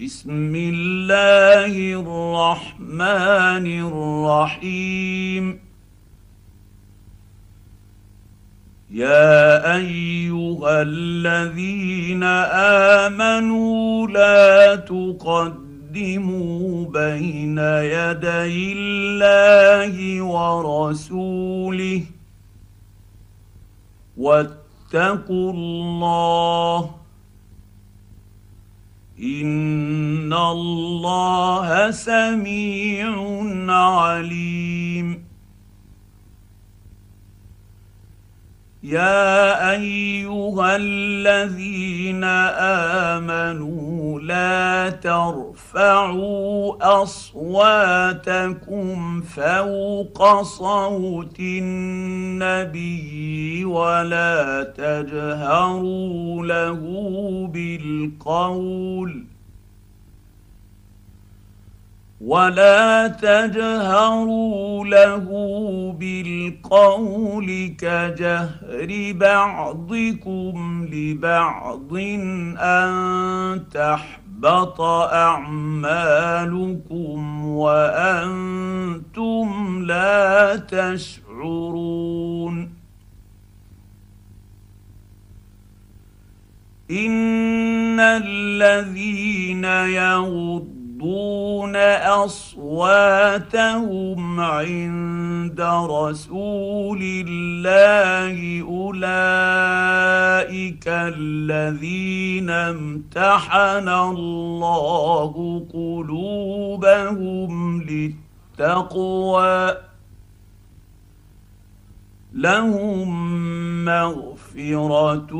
بسم الله الرحمن الرحيم يا ايها الذين امنوا لا تقدموا بين يدي الله ورسوله واتقوا الله ان الله سميع عليم يا ايها الذين امنوا لا ترفعوا اصواتكم فوق صوت النبي ولا تجهروا له بالقول ولا تجهروا له بالقول كجهر بعضكم لبعض ان تحبط اعمالكم وانتم لا تشعرون ان الذين يغضون يغضون اصواتهم عند رسول الله اولئك الذين امتحن الله قلوبهم للتقوى لهم مغفره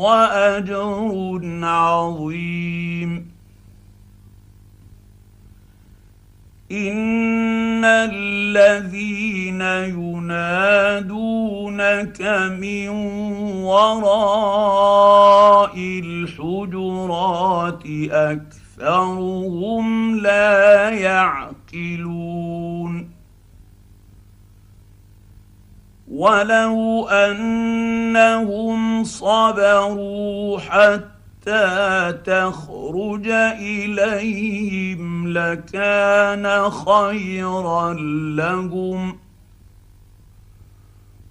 واجر عظيم ان الذين ينادونك من وراء الحجرات اكثرهم لا يعقلون ولو انهم صبروا حتى حتى تخرج اليهم لكان خيرا لهم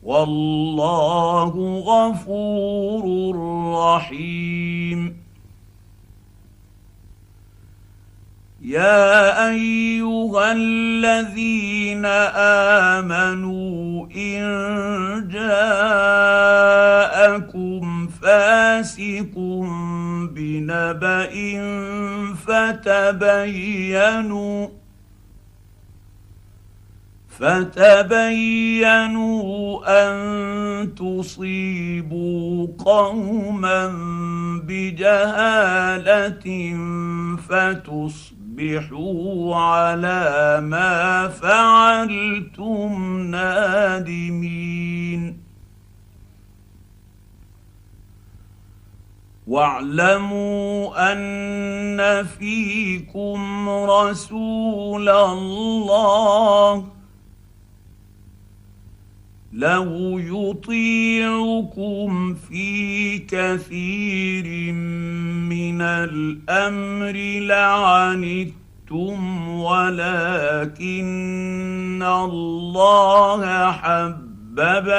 والله غفور رحيم يا ايها الذين امنوا ان جاءكم فاسق بنبا فتبينوا فتبينوا ان تصيبوا قوما بجهاله فتصبحوا على ما فعلتم نادمين واعلموا ان فيكم رسول الله لو يطيعكم في كثير من الامر لعنتم ولكن الله حبب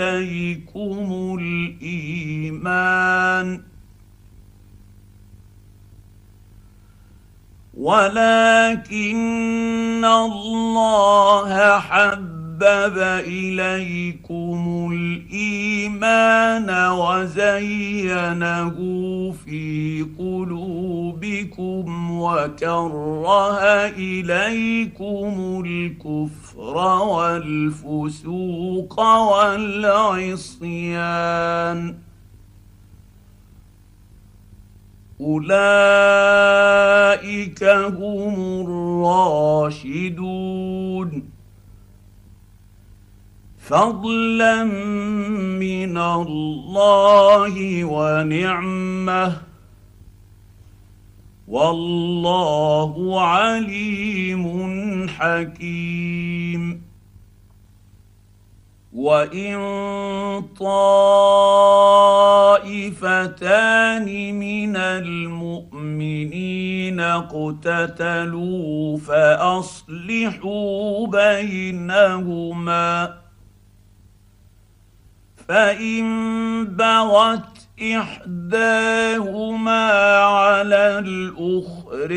اليكم الايمان ولكن الله حبب اليكم الايمان وزينه في قلوبكم وكره اليكم الكفر والفسوق والعصيان اولئك هم الراشدون فضلا من الله ونعمه والله عليم حكيم وان طال طائفتان من المؤمنين اقتتلوا فاصلحوا بينهما فان بغت احداهما على الاخر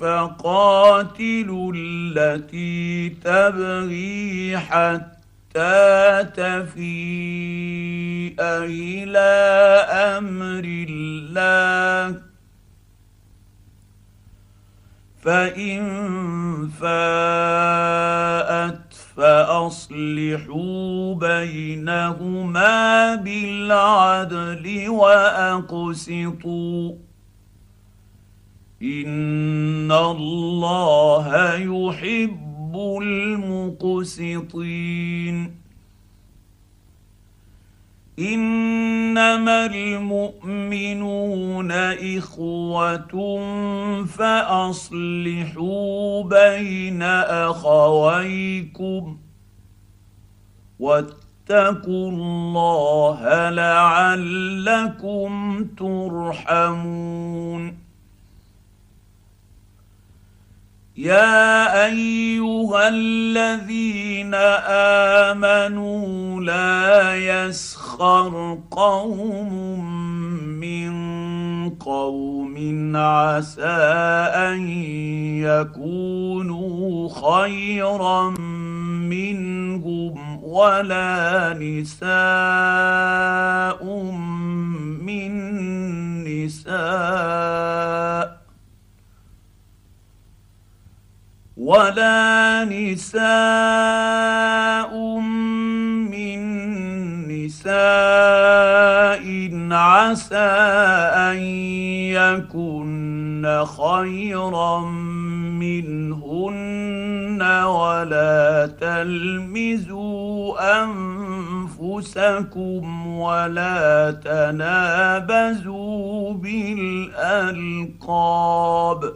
فقاتلوا التي تبغي حتى في الى امر الله فان فاءت فاصلحوا بينهما بالعدل واقسطوا ان الله يحب المقسطين انما المؤمنون اخوه فاصلحوا بين اخويكم واتقوا الله لعلكم ترحمون يا ايها الذين امنوا لا يسخر قوم من قوم عسى ان يكونوا خيرا منهم ولا نساء من نساء ولا نساء من نساء عسى ان يكن خيرا منهن ولا تلمزوا انفسكم ولا تنابزوا بالالقاب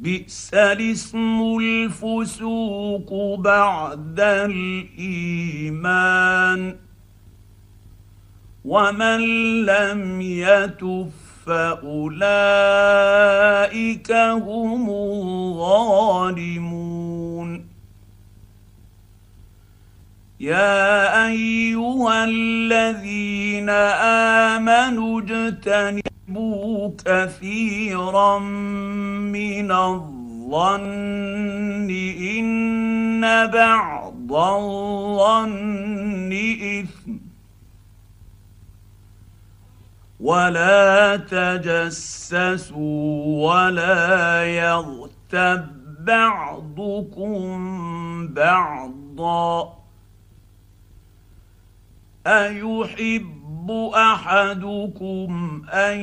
بئس الاسم الفسوق بعد الايمان ومن لم يتف فاولئك هم الظالمون يا ايها الذين امنوا اجتنبوا يُحِبُّ كَثِيرًا مِنَ الظَّنِّ إِنَّ بَعْضَ الظَّنِّ إِثْمٌ وَلَا تَجَسَّسُوا وَلَا يَغْتَبْ بَعْضُكُمْ بَعْضًا ايحب احدكم ان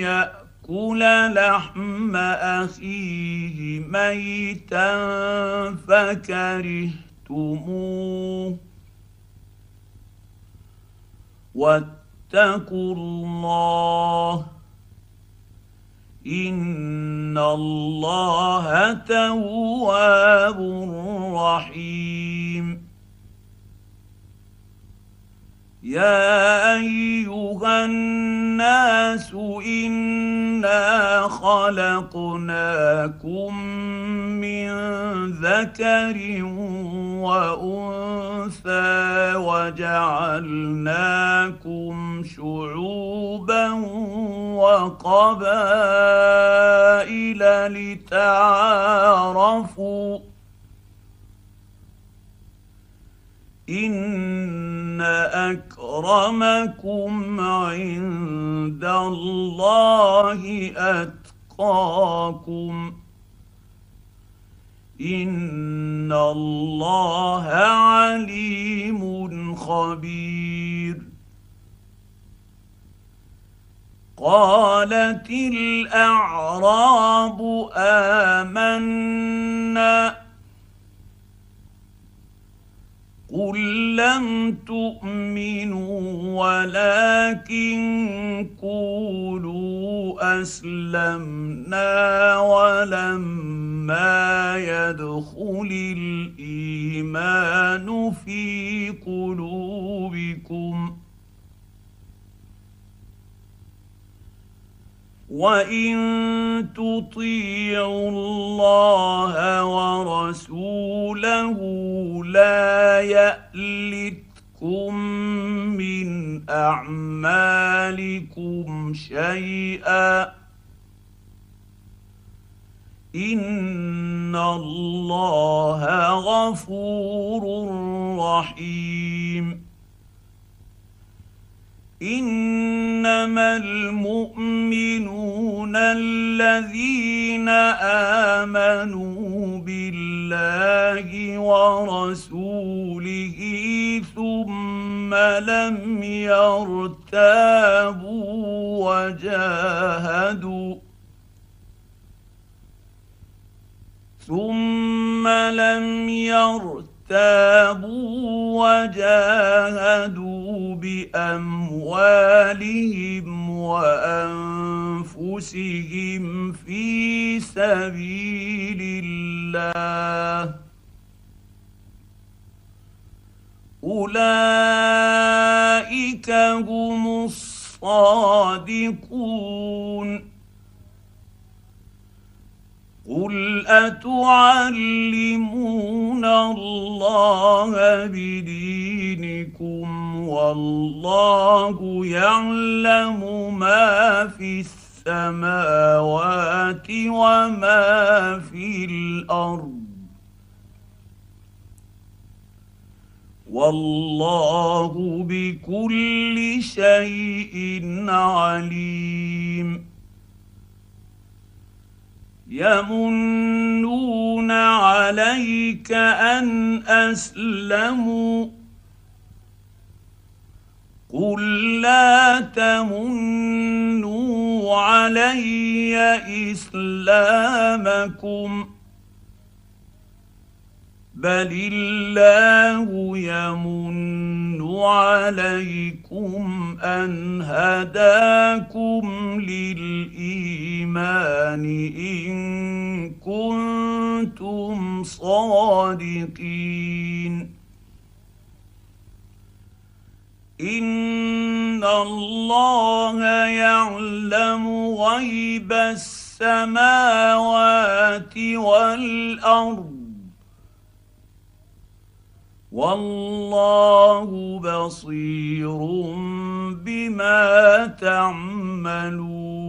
ياكل لحم اخيه ميتا فكرهتموه واتقوا الله ان الله تواب رحيم يا ايها الناس انا خلقناكم من ذكر وانثى وجعلناكم شعوبا وقبائل لتعارفوا ان اكرمكم عند الله اتقاكم ان الله عليم خبير قالت الاعراب امنا قل لم تؤمنوا ولكن قولوا اسلمنا ولما يدخل الايمان في قلوبكم وان تطيعوا الله ورسوله لا لكم من اعمالكم شيئا ان الله غفور رحيم انما المؤمنون الذين امنوا بالله ورسوله ثم لم يرتابوا وجاهدوا ثم لم يرتابوا وجاهدوا باموالهم وانفسهم في سبيل الله اولئك هم الصادقون قل اتعلمون الله بدينكم والله يعلم ما في السماوات وما في الارض والله بكل شيء عليم يمنون عليك ان اسلموا قل لا تمنوا علي اسلامكم بل الله يمن عليكم ان هداكم للايمان ان كنتم صادقين ان الله يعلم غيب السماوات والارض والله بصير بما تعملون